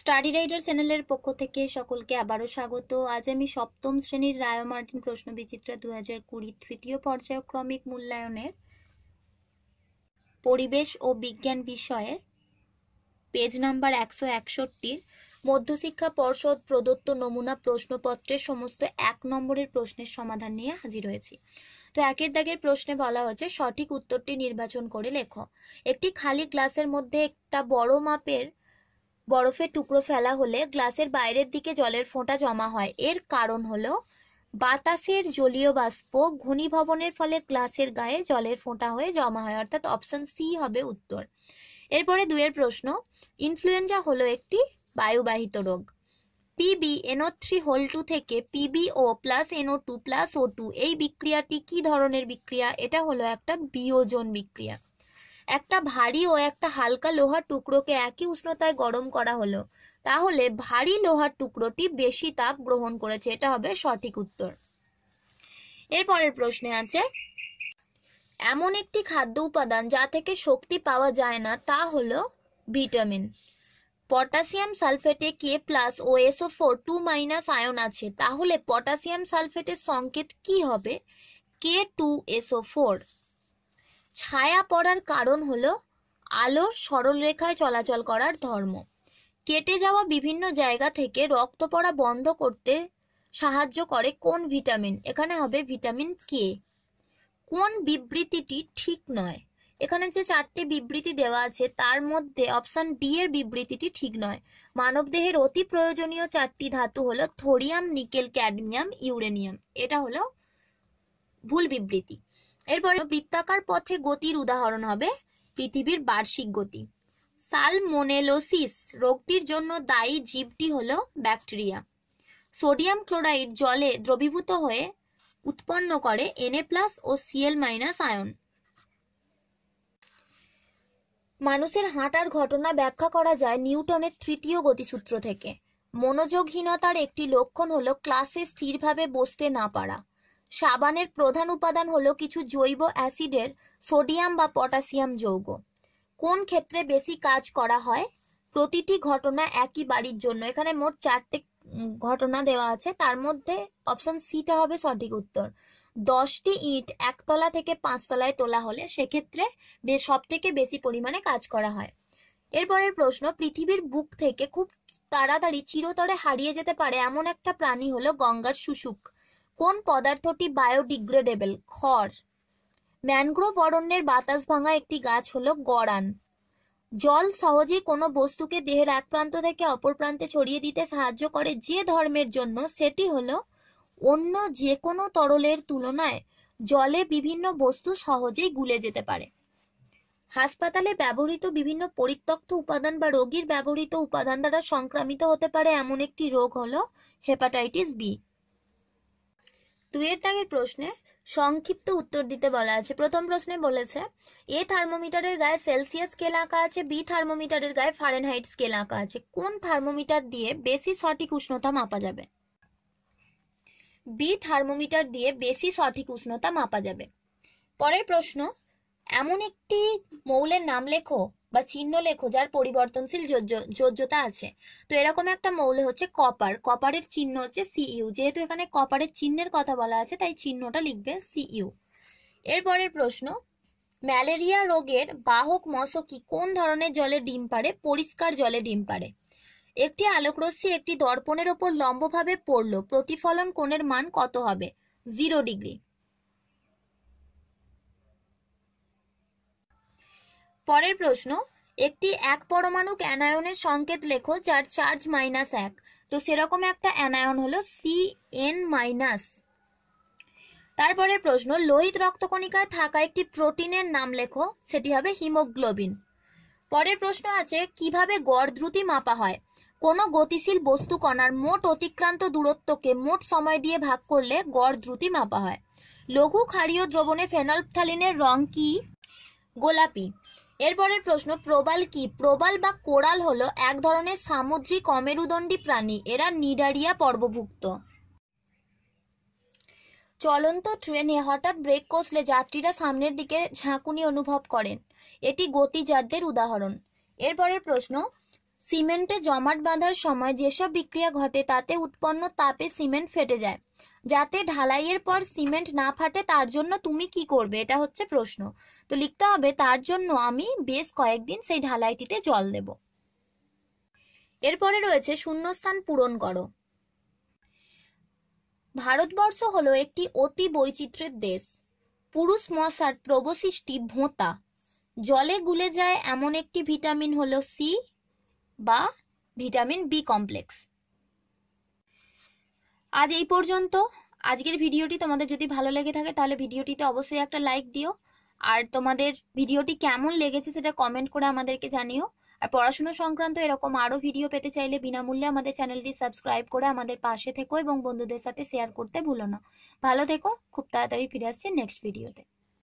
study rider চ্যানেলের পক্ষ থেকে সকলকে আবারও স্বাগত আজ আমি সপ্তম শ্রেণীর রায় মার্টিন প্রশ্ন বিচিত্রা দু হাজার কুড়ি তৃতীয় পর্যায়ক্রমিক মূল্যায়নের পরিবেশ ও বিজ্ঞান বিষয়ের পেজ নাম্বার একশো একষট্টির মধ্যশিক্ষা পর্ষদ প্রদত্ত নমুনা প্রশ্নপত্রের সমস্ত এক নম্বরের প্রশ্নের সমাধান নিয়ে হাজির হয়েছি তো একের দাগের প্রশ্নে বলা হয়েছে সঠিক উত্তরটি নির্বাচন করে লেখ একটি খালি গ্লাসের মধ্যে একটা বড় মাপের বরফের টুকরো ফেলা হলে গ্লাসের বাইরের দিকে জলের ফোঁটা জমা হয় এর কারণ হল বাতাসের জলীয় বাষ্প ঘনীভবনের ফলে গ্লাসের গায়ে জলের ফোঁটা হয়ে জমা হয় অর্থাৎ অপশন সি হবে উত্তর এরপরে দুয়ের প্রশ্ন ইনফ্লুয়েঞ্জা হলো একটি বায়ুবাহিত রোগ PB NO three whole two থেকে PBO plus NO two plus O two এই বিক্রিয়াটি কি ধরনের বিক্রিয়া এটা হলো একটা বিয়োজন বিক্রিয়া একটা ভারী ও একটা হালকা লোহার টুকরোকে একই উষ্ণতায় গরম করা হলো তাহলে ভারী লোহার টুকরোটি বেশি তাপ গ্রহণ করেছে এটা হবে সঠিক উত্তর এরপরের প্রশ্নে আছে এমন একটি খাদ্য উপাদান যা থেকে শক্তি পাওয়া যায় না তা হলো ভিটামিন পটাশিয়াম সালফেটে কে প্লাস ও SO four two minus ion আছে তাহলে পটাশিয়াম সালফেটের সংকেত কি হবে কে টু এসও ফোর ছায়া পড়ার কারণ হল আলোর সরলরেখায় চলাচল করার ধর্ম কেটে যাওয়া বিভিন্ন জায়গা থেকে রক্ত পড়া বন্ধ করতে সাহায্য করে কোন ভিটামিন এখানে হবে ভিটামিন কে কোন বিবৃতিটি ঠিক নয় এখানে যে চারটে বিবৃতি দেওয়া আছে তার মধ্যে অপশান ডি এর বিবৃতিটি ঠিক নয় মানবদেহের অতি প্রয়োজনীয় চারটি ধাতু হলো থোরিয়াম নিকেল ক্যাডমিয়াম ইউরেনিয়াম এটা হলো ভুল বিবৃতি এরপরে বৃত্তাকার পথে গতির উদাহরণ হবে পৃথিবীর বার্ষিক গতি সালমোনেলোসিস রোগটির জন্য দায়ী জীবটি হল ব্যাকটেরিয়া সোডিয়াম ক্লোরাইড জলে দ্রবীভূত হয়ে উৎপন্ন করে এনএ প্লাস ও সিএল মাইনাস আয়ন মানুষের হাঁটার ঘটনা ব্যাখ্যা করা যায় নিউটনের তৃতীয় গতিসূত্র থেকে মনোযোগহীনতার একটি লক্ষণ হলো ক্লাসে স্থিরভাবে বসতে না পারা সাবানের প্রধান উপাদান হলো কিছু জৈব অ্যাসিডের সোডিয়াম বা পটাশিয়াম যৌগ কোন ক্ষেত্রে বেশি কাজ করা হয় প্রতিটি ঘটনা একই বাড়ির জন্য এখানে মোট চারটে ঘটনা দেওয়া আছে তার মধ্যে অপশন সিটা হবে সঠিক উত্তর দশটি ইট একতলা থেকে পাঁচতলায় তোলা হলে সেক্ষেত্রে সব থেকে বেশি পরিমাণে কাজ করা হয় এরপরের প্রশ্ন পৃথিবীর বুক থেকে খুব তাড়াতাড়ি চিরতরে হারিয়ে যেতে পারে এমন একটা প্রাণী হলো গঙ্গার শুশুক কোন পদার্থটি বায়োডিগ্রেডেবল খড় ম্যানগ্রোভ অরণ্যের বাতাস ভাঙা একটি গাছ হল গড়ান জল সহজে কোনো বস্তুকে দেহের এক প্রান্ত থেকে অপর প্রান্তে ছড়িয়ে দিতে সাহায্য করে যে ধর্মের জন্য সেটি হল অন্য যে কোনো তরলের তুলনায় জলে বিভিন্ন বস্তু সহজেই গুলে যেতে পারে হাসপাতালে ব্যবহৃত বিভিন্ন পরিত্যক্ত উপাদান বা রোগীর ব্যবহৃত উপাদান দ্বারা সংক্রামিত হতে পারে এমন একটি রোগ হল হেপাটাইটিস বি দুয়ের দাগের প্রশ্নে সংক্ষিপ্ত উত্তর দিতে বলা আছে প্রথম প্রশ্নে বলেছে এ থার্মোমিটারের গায়ে সেলসিয়াস স্কেল আঁকা আছে বি থার্মোমিটারের গায়ে ফারেনহাইট স্কেল আঁকা আছে কোন থার্মোমিটার দিয়ে বেশি সঠিক উষ্ণতা মাপা যাবে বি থার্মোমিটার দিয়ে বেশি সঠিক উষ্ণতা মাপা যাবে পরের প্রশ্ন এমন একটি মৌলের নাম লেখো বা চিহ্ন লেখো যার পরিবর্তনশীল যোজ্যতা আছে তো এরকম একটা মৌল হচ্ছে কপার কপারের চিহ্ন হচ্ছে সিইউ যেহেতু এখানে কপারের চিহ্নের কথা বলা আছে তাই চিহ্নটা লিখবে সিইউ এরপরের প্রশ্ন ম্যালেরিয়া রোগের বাহক মশকি কোন ধরনের জলে ডিম পারে পরিষ্কার জলে ডিম পারে একটি আলোকরশ্মি একটি দর্পণের ওপর লম্বভাবে পড়ল প্রতিফলন কোণের মান কত হবে জিরো ডিগ্রি পরের প্রশ্ন একটি এক পরমাণু অ্যানায়নের সংকেত লেখো যার চার্জ মাইনাস এক তো সেরকম একটা অ্যানায়ন হলো সি এন মাইনাস তারপরের প্রশ্ন লোহিত রক্তকণিকায় থাকা একটি প্রোটিনের নাম লেখো সেটি হবে হিমোগ্লোবিন পরের প্রশ্ন আছে কিভাবে গড় দ্রুতি মাপা হয় কোনো গতিশীল বস্তু কণার মোট অতিক্রান্ত দূরত্বকে মোট সময় দিয়ে ভাগ করলে গড় দ্রুতি মাপা হয় লঘু ক্ষারীয় দ্রবণে ফেনলফথালিনের রং কি গোলাপি এরপরের প্রশ্ন প্রবাল কি প্রবাল বা কোরাল হলো এক ধরনের সামুদ্রিক অমেরুদণ্ডী প্রাণী এরা নিডারিয়া পর্বভুক্ত চলন্ত ট্রেনে হঠাৎ ব্রেক কষলে যাত্রীরা সামনের দিকে ঝাঁকুনি অনুভব করেন এটি গতিজারদের উদাহরণ এরপরের প্রশ্ন সিমেন্টে জমাট বাঁধার সময় যেসব বিক্রিয়া ঘটে তাতে উৎপন্ন তাপে সিমেন্ট ফেটে যায় যাতে ঢালাইয়ের পর সিমেন্ট না ফাটে তার জন্য তুমি কি করবে এটা হচ্ছে প্রশ্ন তো লিখতে হবে তার জন্য আমি বেশ কয়েকদিন সেই ঢালাইটিতে জল দেব এরপরে রয়েছে শূন্যস্থান পূরণ করো ভারতবর্ষ হলো একটি অতি বৈচিত্র্যের দেশ পুরুষ মশার প্রবশিষ্টি ভোঁতা জলে গুলে যায় এমন একটি ভিটামিন হলো সি বা ভিটামিন বি কমপ্লেক্স আজ এই পর্যন্ত আজকের ভিডিওটি তোমাদের যদি ভালো লেগে থাকে তাহলে ভিডিওটিতে অবশ্যই একটা লাইক দিও আর তোমাদের ভিডিওটি কেমন লেগেছে সেটা কমেন্ট করে আমাদেরকে জানিও আর পড়াশুনো সংক্রান্ত এরকম আরও ভিডিও পেতে চাইলে বিনামূল্যে আমাদের চ্যানেলটি সাবস্ক্রাইব করে আমাদের পাশে থেকো এবং বন্ধুদের সাথে শেয়ার করতে ভুলো না ভালো থেকো খুব তাড়াতাড়ি ফিরে আসছি নেক্সট ভিডিওতে